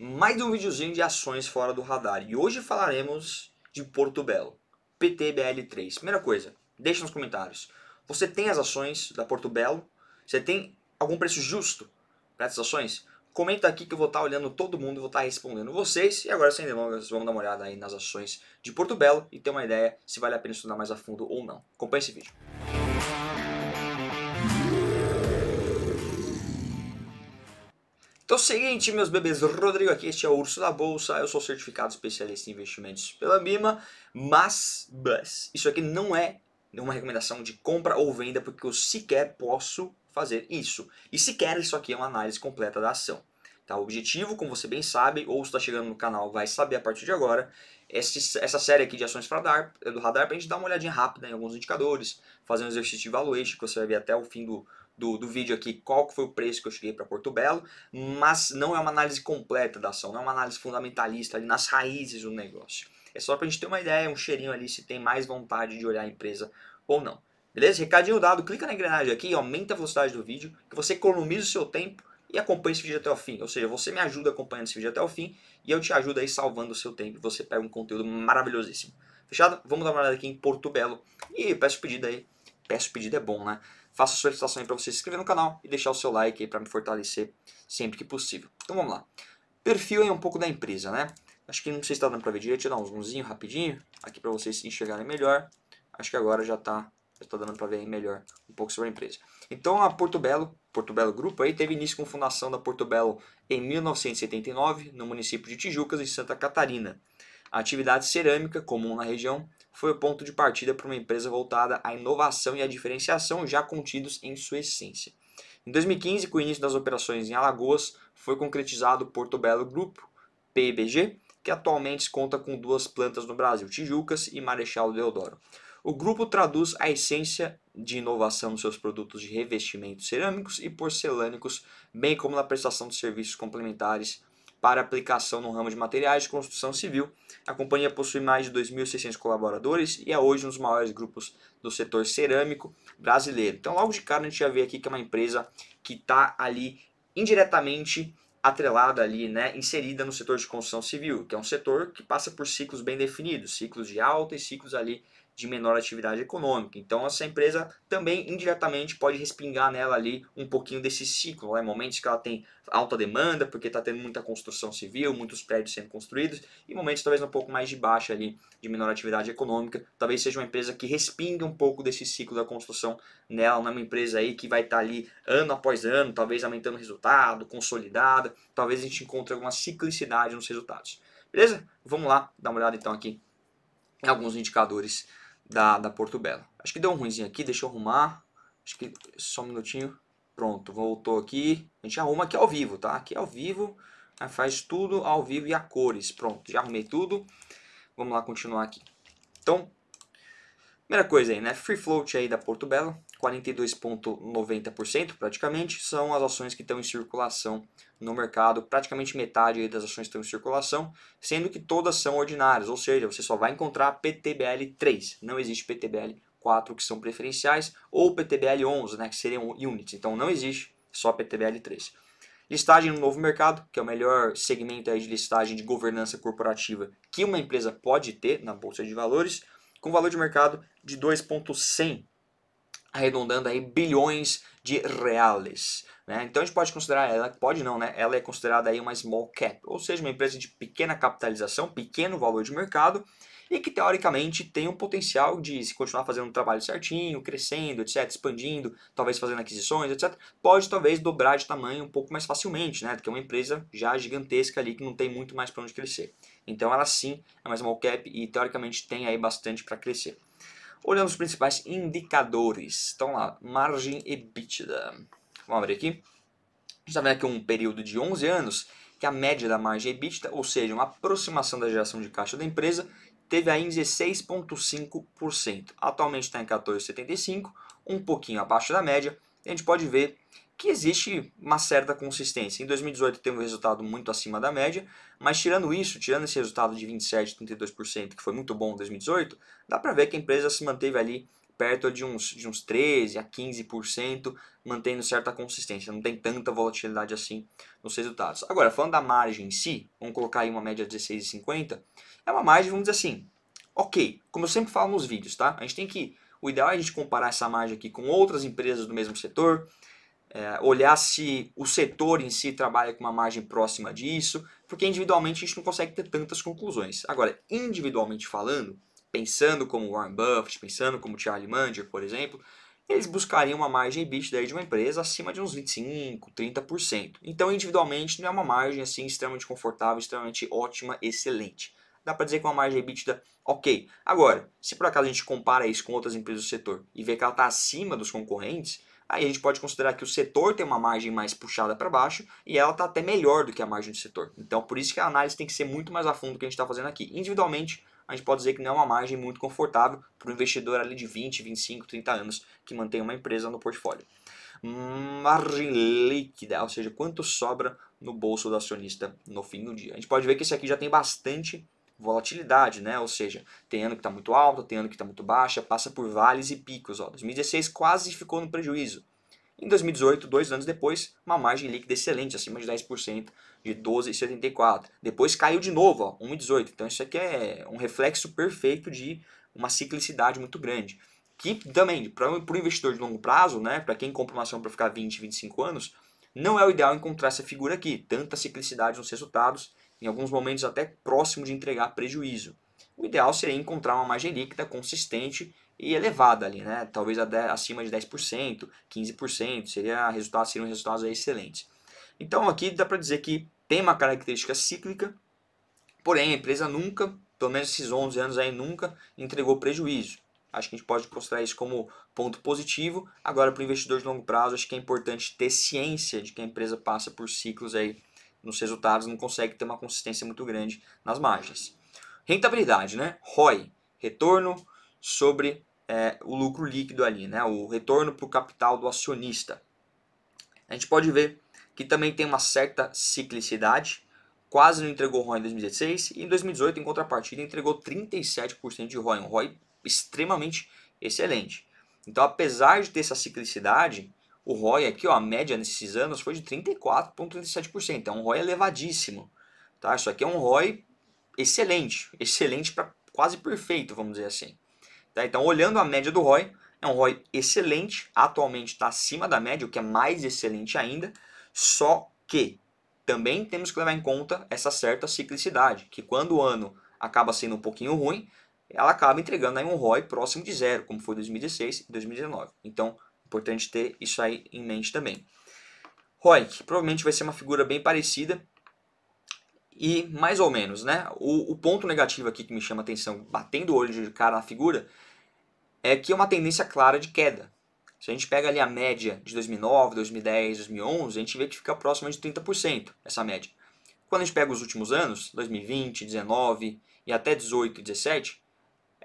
mais um videozinho de ações fora do radar. E hoje falaremos de Porto Belo, PTBL3. Primeira coisa, deixa nos comentários. Você tem as ações da Porto Belo? Você tem algum preço justo para essas ações? Comenta aqui que eu vou estar tá olhando todo mundo e vou estar tá respondendo vocês. E agora, sem delongas, vamos dar uma olhada aí nas ações de Porto Belo e ter uma ideia se vale a pena estudar mais a fundo ou não. Acompanhe esse vídeo. o seguinte, meus bebês, Rodrigo aqui, este é o Urso da Bolsa, eu sou certificado especialista em investimentos pela BIMA, mas, mas isso aqui não é uma recomendação de compra ou venda, porque eu sequer posso fazer isso. E sequer isso aqui é uma análise completa da ação. Tá? O objetivo, como você bem sabe, ou está chegando no canal, vai saber a partir de agora, esse, essa série aqui de ações radar, é do radar, para a gente dar uma olhadinha rápida em alguns indicadores, fazer um exercício de valuation, que você vai ver até o fim do, do, do vídeo aqui qual foi o preço que eu cheguei para Porto Belo, mas não é uma análise completa da ação, não é uma análise fundamentalista ali nas raízes do negócio. É só para a gente ter uma ideia, um cheirinho ali se tem mais vontade de olhar a empresa ou não. Beleza? Recadinho dado, clica na engrenagem aqui, aumenta a velocidade do vídeo, que você economiza o seu tempo e acompanha esse vídeo até o fim. Ou seja, você me ajuda acompanhando esse vídeo até o fim e eu te ajudo aí salvando o seu tempo. Você pega um conteúdo maravilhosíssimo. Fechado? Vamos dar uma olhada aqui em Porto Belo. E peço pedido aí. Peço pedido é bom, né? faço a solicitação aí para você se inscrever no canal e deixar o seu like aí para me fortalecer sempre que possível. Então vamos lá. Perfil aí um pouco da empresa, né? Acho que não sei se está dando para ver direito, deixa eu dar um zoomzinho rapidinho aqui para vocês enxergarem melhor. Acho que agora já está tá dando para ver melhor um pouco sobre a empresa. Então a Porto Belo, Porto Belo Grupo aí teve início com a fundação da Porto Belo em 1979 no município de Tijucas, em Santa Catarina. A atividade cerâmica comum na região foi o ponto de partida para uma empresa voltada à inovação e à diferenciação já contidos em sua essência. Em 2015, com o início das operações em Alagoas, foi concretizado o Porto Belo Group, (PBG), que atualmente conta com duas plantas no Brasil, Tijucas e Marechal Deodoro. O grupo traduz a essência de inovação nos seus produtos de revestimentos cerâmicos e porcelânicos, bem como na prestação de serviços complementares para aplicação no ramo de materiais de construção civil. A companhia possui mais de 2.600 colaboradores e é hoje um dos maiores grupos do setor cerâmico brasileiro. Então, logo de cara, a gente já vê aqui que é uma empresa que está ali indiretamente atrelada ali, né, inserida no setor de construção civil, que é um setor que passa por ciclos bem definidos, ciclos de alta e ciclos ali de menor atividade econômica. Então, essa empresa também indiretamente pode respingar nela ali um pouquinho desse ciclo. Né? Momentos que ela tem alta demanda, porque está tendo muita construção civil, muitos prédios sendo construídos, e momentos talvez um pouco mais de baixa ali, de menor atividade econômica. Talvez seja uma empresa que respinga um pouco desse ciclo da construção nela, não é uma empresa aí que vai estar tá ali ano após ano, talvez aumentando o resultado, consolidada. Talvez a gente encontre alguma ciclicidade nos resultados. Beleza? Vamos lá dar uma olhada então aqui em alguns indicadores da, da Porto Belo. Acho que deu um ruimzinho aqui, deixa eu arrumar. Acho que só um minutinho. Pronto, voltou aqui. A gente arruma aqui ao vivo, tá? Aqui ao vivo, né? faz tudo ao vivo e a cores. Pronto, já arrumei tudo. Vamos lá continuar aqui. Então, primeira coisa aí, né? Free float aí da Porto Belo, 42.90% praticamente, são as ações que estão em circulação no mercado, praticamente metade das ações estão em circulação, sendo que todas são ordinárias, ou seja, você só vai encontrar PTBL 3, não existe PTBL 4 que são preferenciais, ou PTBL 11, né, que seriam units, então não existe só PTBL 3. Listagem no novo mercado, que é o melhor segmento aí de listagem de governança corporativa que uma empresa pode ter na bolsa de valores, com valor de mercado de 2.100 arredondando aí bilhões de reais. Né? Então a gente pode considerar ela, pode não, né? Ela é considerada aí uma small cap, ou seja, uma empresa de pequena capitalização, pequeno valor de mercado e que teoricamente tem um potencial de se continuar fazendo um trabalho certinho, crescendo, etc, expandindo, talvez fazendo aquisições, etc, pode talvez dobrar de tamanho um pouco mais facilmente, né, do que uma empresa já gigantesca ali que não tem muito mais para onde crescer. Então ela sim é mais small cap e teoricamente tem aí bastante para crescer. Olhando os principais indicadores, então lá, margem EBITDA. Vamos abrir aqui. A gente está vendo aqui um período de 11 anos, que a média da margem EBITDA, ou seja, uma aproximação da geração de caixa da empresa, teve aí tá em 16,5%. Atualmente está em 14,75%, um pouquinho abaixo da média. a gente pode ver que existe uma certa consistência. Em 2018 teve um resultado muito acima da média, mas tirando isso, tirando esse resultado de 27, 32%, que foi muito bom em 2018, dá para ver que a empresa se manteve ali perto de uns, de uns 13% a 15%, mantendo certa consistência. Não tem tanta volatilidade assim nos resultados. Agora, falando da margem em si, vamos colocar aí uma média de 16,50, é uma margem, vamos dizer assim, ok, como eu sempre falo nos vídeos, tá? A gente tem que, o ideal é a gente comparar essa margem aqui com outras empresas do mesmo setor, é, olhar se o setor em si trabalha com uma margem próxima disso, porque individualmente a gente não consegue ter tantas conclusões. Agora, individualmente falando, pensando como Warren Buffett, pensando como Charlie Munger, por exemplo, eles buscariam uma margem EBITDA de uma empresa acima de uns 25%, 30%. Então, individualmente, não é uma margem assim extremamente confortável, extremamente ótima, excelente. Dá para dizer que é uma margem EBITDA ok. Agora, se por acaso a gente compara isso com outras empresas do setor e vê que ela está acima dos concorrentes, Aí a gente pode considerar que o setor tem uma margem mais puxada para baixo e ela está até melhor do que a margem do setor. Então, por isso que a análise tem que ser muito mais a fundo do que a gente está fazendo aqui. Individualmente, a gente pode dizer que não é uma margem muito confortável para um investidor ali de 20, 25, 30 anos que mantém uma empresa no portfólio. Margem líquida, ou seja, quanto sobra no bolso do acionista no fim do dia. A gente pode ver que esse aqui já tem bastante volatilidade, né? Ou seja, tem ano que está muito alta, tem ano que está muito baixa, passa por vales e picos. Ó. 2016 quase ficou no prejuízo. Em 2018, dois anos depois, uma margem líquida excelente, acima de 10%, de 12,74%. Depois caiu de novo, 1,18%. Então isso aqui é um reflexo perfeito de uma ciclicidade muito grande. Que também, para o investidor de longo prazo, né, para quem compra uma ação para ficar 20, 25 anos, não é o ideal encontrar essa figura aqui. Tanta ciclicidade nos resultados em alguns momentos até próximo de entregar prejuízo. O ideal seria encontrar uma margem líquida consistente e elevada ali, né? Talvez até acima de 10%, 15%, seria resultados seriam resultados excelentes. Então aqui dá para dizer que tem uma característica cíclica, porém a empresa nunca, pelo menos esses 11 anos aí nunca entregou prejuízo. Acho que a gente pode considerar isso como ponto positivo. Agora, para o investidor de longo prazo, acho que é importante ter ciência de que a empresa passa por ciclos aí nos resultados, não consegue ter uma consistência muito grande nas margens. Rentabilidade, né? ROI, retorno sobre é, o lucro líquido ali, né? O retorno para o capital do acionista. A gente pode ver que também tem uma certa ciclicidade, quase não entregou ROI em 2016 e em 2018, em contrapartida, entregou 37% de ROI, um ROI extremamente excelente. Então, apesar de ter essa ciclicidade, o ROI aqui, ó, a média nesses anos foi de 34,37%. É então, um ROI elevadíssimo. Tá? Isso aqui é um ROI excelente. Excelente para quase perfeito, vamos dizer assim. Tá? Então, olhando a média do ROI, é um ROI excelente. Atualmente está acima da média, o que é mais excelente ainda. Só que também temos que levar em conta essa certa ciclicidade, que quando o ano acaba sendo um pouquinho ruim, ela acaba entregando aí um ROI próximo de zero, como foi 2016 e 2019. Então, Importante ter isso aí em mente também. ROIC provavelmente vai ser uma figura bem parecida e mais ou menos, né? O, o ponto negativo aqui que me chama atenção, batendo o olho de cara na figura, é que é uma tendência clara de queda. Se a gente pega ali a média de 2009, 2010, 2011, a gente vê que fica próxima de 30% essa média. Quando a gente pega os últimos anos, 2020, 19 e até 18, 17,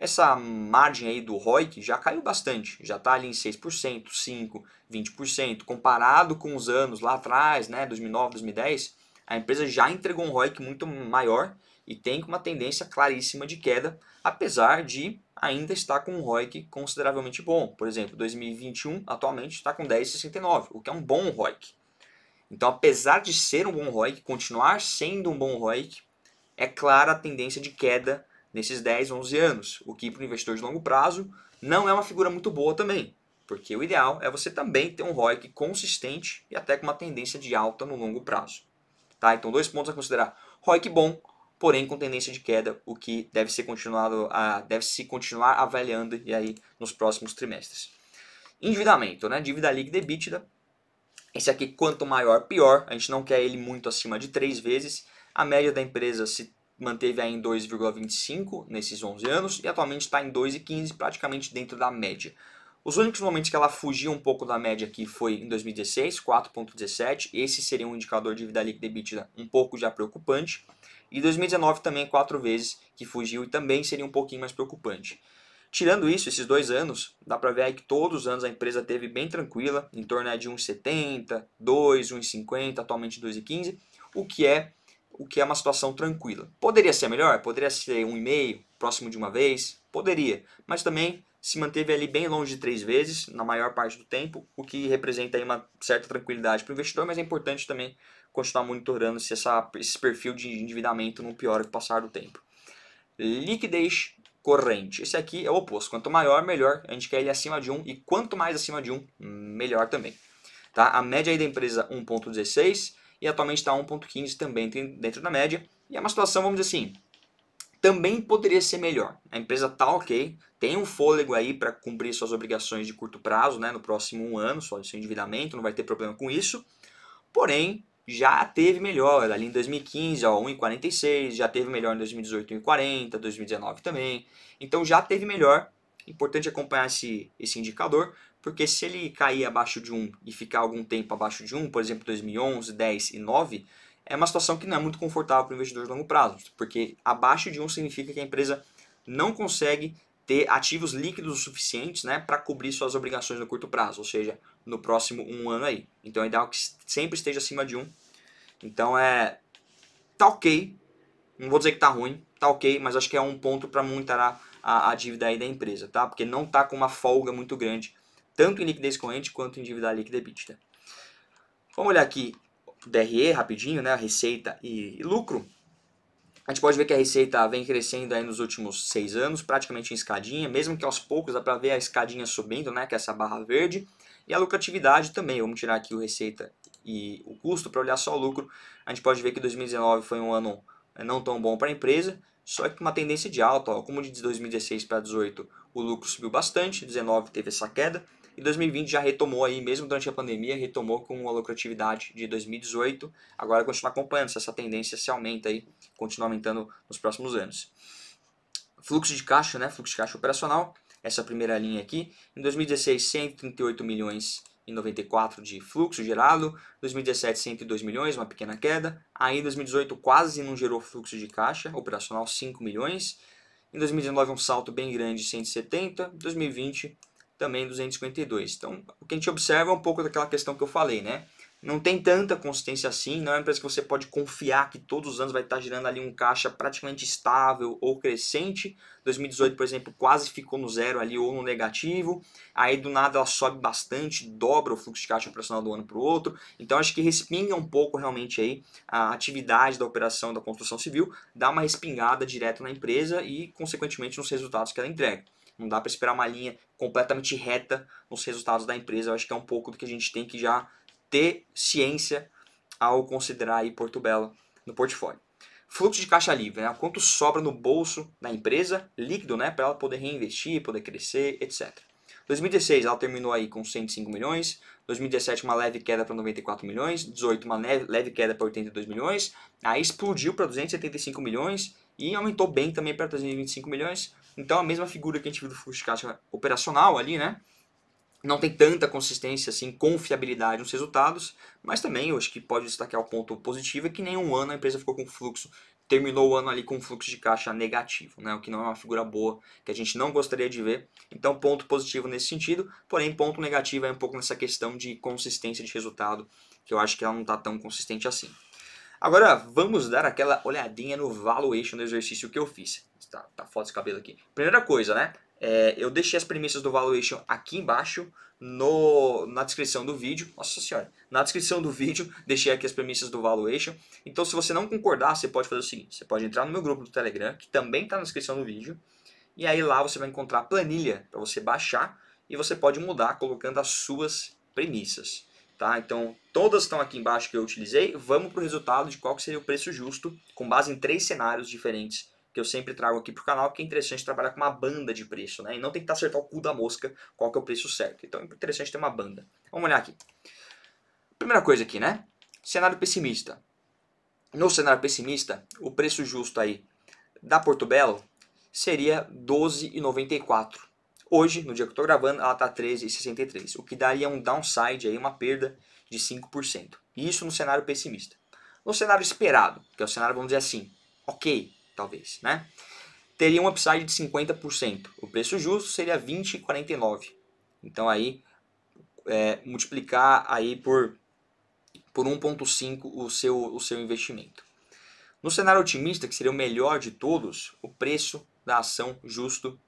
essa margem aí do ROIC já caiu bastante, já está ali em 6%, 5%, 20%. Comparado com os anos lá atrás, né, 2009, 2010, a empresa já entregou um ROIC muito maior e tem uma tendência claríssima de queda, apesar de ainda estar com um ROIC consideravelmente bom. Por exemplo, 2021 atualmente está com 10,69, o que é um bom ROIC. Então, apesar de ser um bom ROIC, continuar sendo um bom ROIC, é clara a tendência de queda nesses 10, 11 anos, o que para o investidor de longo prazo não é uma figura muito boa também, porque o ideal é você também ter um ROIC consistente e até com uma tendência de alta no longo prazo. Tá? Então, dois pontos a considerar. ROIC bom, porém com tendência de queda, o que deve ser continuado a, deve se continuar avaliando e aí nos próximos trimestres. Endividamento, né? Dívida líquida e EBITDA. Esse aqui quanto maior pior, a gente não quer ele muito acima de três vezes. A média da empresa se manteve aí em 2,25 nesses 11 anos e atualmente está em 2,15, praticamente dentro da média. Os únicos momentos que ela fugiu um pouco da média aqui foi em 2016, 4,17. Esse seria um indicador de dívida líquida um pouco já preocupante. E 2019 também quatro vezes que fugiu e também seria um pouquinho mais preocupante. Tirando isso, esses dois anos, dá para ver que todos os anos a empresa teve bem tranquila, em torno de 1,70, 2, 1,50, atualmente 2,15, o que é o que é uma situação tranquila. Poderia ser melhor? Poderia ser um e-mail próximo de uma vez? Poderia, mas também se manteve ali bem longe de três vezes, na maior parte do tempo, o que representa aí uma certa tranquilidade para o investidor, mas é importante também continuar monitorando se essa, esse perfil de endividamento não piora com o passar do tempo. Liquidez corrente. Esse aqui é o oposto. Quanto maior, melhor. A gente quer ele acima de 1 e quanto mais acima de 1, melhor também. Tá? A média aí da empresa 1.16, e atualmente está 1,15 também dentro da média. E é uma situação, vamos dizer assim, também poderia ser melhor. A empresa está ok, tem um fôlego aí para cumprir suas obrigações de curto prazo, né, no próximo um ano, só de seu endividamento, não vai ter problema com isso. Porém, já teve melhor ali em 2015, 1,46, já teve melhor em 2018, 1,40, 2019 também. Então já teve melhor. Importante acompanhar esse, esse indicador, porque se ele cair abaixo de 1 e ficar algum tempo abaixo de 1, por exemplo, 2011, 10 e 9, é uma situação que não é muito confortável para o investidor de longo prazo, porque abaixo de 1 significa que a empresa não consegue ter ativos líquidos suficientes né, para cobrir suas obrigações no curto prazo, ou seja, no próximo um ano aí. Então é ideal que sempre esteja acima de um. Então é. tá ok. Não vou dizer que tá ruim, tá ok, mas acho que é um ponto para muitar a, a, a, dívida aí da empresa, tá? Porque não tá com uma folga muito grande tanto em liquidez corrente quanto em dívida líquida EBITDA. Vamos olhar aqui o DRE rapidinho, né, a receita e, e lucro. A gente pode ver que a receita vem crescendo aí nos últimos seis anos, praticamente em escadinha, mesmo que aos poucos dá para ver a escadinha subindo, né, que é essa barra verde. E a lucratividade também, vamos tirar aqui o receita e o custo para olhar só o lucro. A gente pode ver que 2019 foi um ano eh, não tão bom para a empresa, só que uma tendência de alta, ó, como de 2016 para 2018 o lucro subiu bastante, 2019 teve essa queda, e 2020 já retomou aí, mesmo durante a pandemia, retomou com a lucratividade de 2018. Agora continuar acompanhando se essa tendência se aumenta aí, continua aumentando nos próximos anos. Fluxo de caixa, né? Fluxo de caixa operacional, essa primeira linha aqui. Em 2016, 138 milhões e 94 de fluxo gerado, 2017 102 milhões, uma pequena queda. Aí em 2018 quase não gerou fluxo de caixa, operacional 5 milhões. Em 2019 um salto bem grande, 170. 2020 também 252. Então, o que a gente observa é um pouco daquela questão que eu falei, né? Não tem tanta consistência assim, não é uma empresa que você pode confiar que todos os anos vai estar girando ali um caixa praticamente estável ou crescente. 2018, por exemplo, quase ficou no zero ali ou no negativo. Aí do nada ela sobe bastante, dobra o fluxo de caixa operacional do ano para o outro. Então acho que respinga um pouco realmente aí a atividade da operação da construção civil, dá uma respingada direto na empresa e consequentemente nos resultados que ela entrega. Não dá para esperar uma linha completamente reta nos resultados da empresa. Eu acho que é um pouco do que a gente tem que já ter ciência ao considerar aí Porto Belo no portfólio. Fluxo de caixa livre, né? quanto sobra no bolso da empresa, líquido, né? para ela poder reinvestir, poder crescer, etc. 2016 ela terminou aí com 105 milhões, 2017 uma leve queda para 94 milhões, 18 uma leve queda para 82 milhões, aí explodiu para 275 milhões e aumentou bem também para 325 milhões. Então a mesma figura que a gente viu do fluxo de caixa operacional ali, né? Não tem tanta consistência, assim, confiabilidade nos resultados, mas também eu acho que pode destacar o ponto positivo é que nenhum ano a empresa ficou com fluxo, terminou o ano ali com fluxo de caixa negativo, né? O que não é uma figura boa, que a gente não gostaria de ver. Então, ponto positivo nesse sentido, porém, ponto negativo é um pouco nessa questão de consistência de resultado, que eu acho que ela não está tão consistente assim. Agora vamos dar aquela olhadinha no valuation do exercício que eu fiz. Tá, tá foda esse cabelo aqui. Primeira coisa, né? É, eu deixei as premissas do valuation aqui embaixo no, na descrição do vídeo. Nossa senhora, na descrição do vídeo deixei aqui as premissas do valuation. Então se você não concordar, você pode fazer o seguinte. Você pode entrar no meu grupo do Telegram, que também está na descrição do vídeo. E aí lá você vai encontrar a planilha para você baixar e você pode mudar colocando as suas premissas. Tá? Então, todas estão aqui embaixo que eu utilizei. Vamos para o resultado de qual seria o preço justo, com base em três cenários diferentes que eu sempre trago aqui para o canal, que é interessante trabalhar com uma banda de preço, né? E não tentar tá acertar o cu da mosca qual que é o preço certo. Então, é interessante ter uma banda. Vamos olhar aqui. Primeira coisa aqui, né? Cenário pessimista. No cenário pessimista, o preço justo aí da Portobello seria R$12,94. Hoje, no dia que eu estou gravando, ela está 13,63, o que daria um downside, aí, uma perda de 5%. E isso no cenário pessimista. No cenário esperado, que é o cenário, vamos dizer assim, ok, talvez, né? Teria um upside de 50%. O preço justo seria 20,49. Então aí, é, multiplicar aí por, por 1,5 o seu, o seu investimento. No cenário otimista, que seria o melhor de todos, o preço da ação justo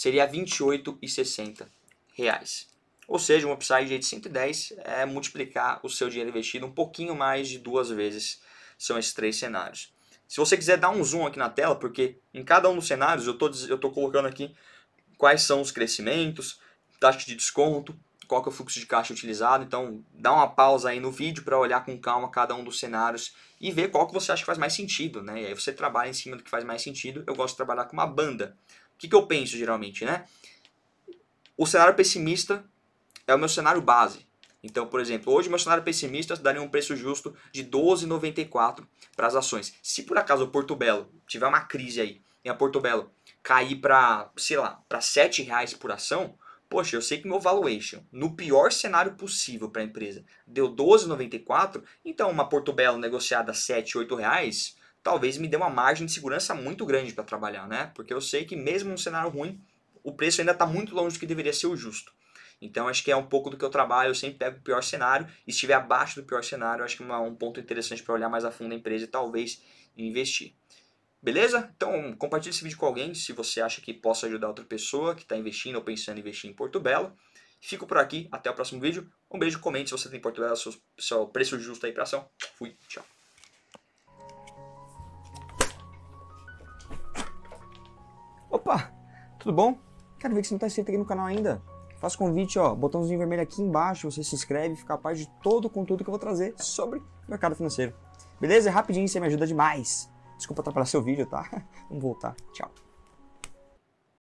seria R$ 28,60. Ou seja, um upside de 110 é multiplicar o seu dinheiro investido um pouquinho mais de duas vezes. São esses três cenários. Se você quiser dar um zoom aqui na tela, porque em cada um dos cenários eu tô, estou colocando aqui quais são os crescimentos, taxa de desconto, qual que é o fluxo de caixa utilizado. Então, dá uma pausa aí no vídeo para olhar com calma cada um dos cenários e ver qual que você acha que faz mais sentido, né? E aí você trabalha em cima do que faz mais sentido. Eu gosto de trabalhar com uma banda que, que eu penso geralmente, né? O cenário pessimista é o meu cenário base. Então, por exemplo, hoje meu cenário pessimista daria um preço justo de 12,94 para as ações. Se por acaso o Porto Belo tiver uma crise aí e a Porto Belo cair para, sei lá, para 7 reais por ação, poxa, eu sei que meu valuation, no pior cenário possível para a empresa, deu 12,94, então uma Porto Belo negociada a 7, reais, talvez me dê uma margem de segurança muito grande para trabalhar, né? Porque eu sei que mesmo num cenário ruim, o preço ainda está muito longe do que deveria ser o justo. Então acho que é um pouco do que eu trabalho, eu sempre pego o pior cenário, e se estiver abaixo do pior cenário, acho que é um ponto interessante para olhar mais a fundo a empresa e talvez investir. Beleza? Então compartilhe esse vídeo com alguém se você acha que possa ajudar outra pessoa que está investindo ou pensando em investir em Porto Belo. Fico por aqui, até o próximo vídeo. Um beijo, comente se você tem Porto Belo, seu, seu preço justo aí para ação. Fui, tchau. Opa, tudo bom? Quero ver que você não está inscrito aqui no canal ainda. Faço convite, ó, botãozinho vermelho aqui embaixo, você se inscreve e fica a par de todo o conteúdo que eu vou trazer sobre mercado financeiro. Beleza? Rapidinho, você me ajuda demais. Desculpa atrapalhar seu vídeo, tá? Vamos voltar. Tchau.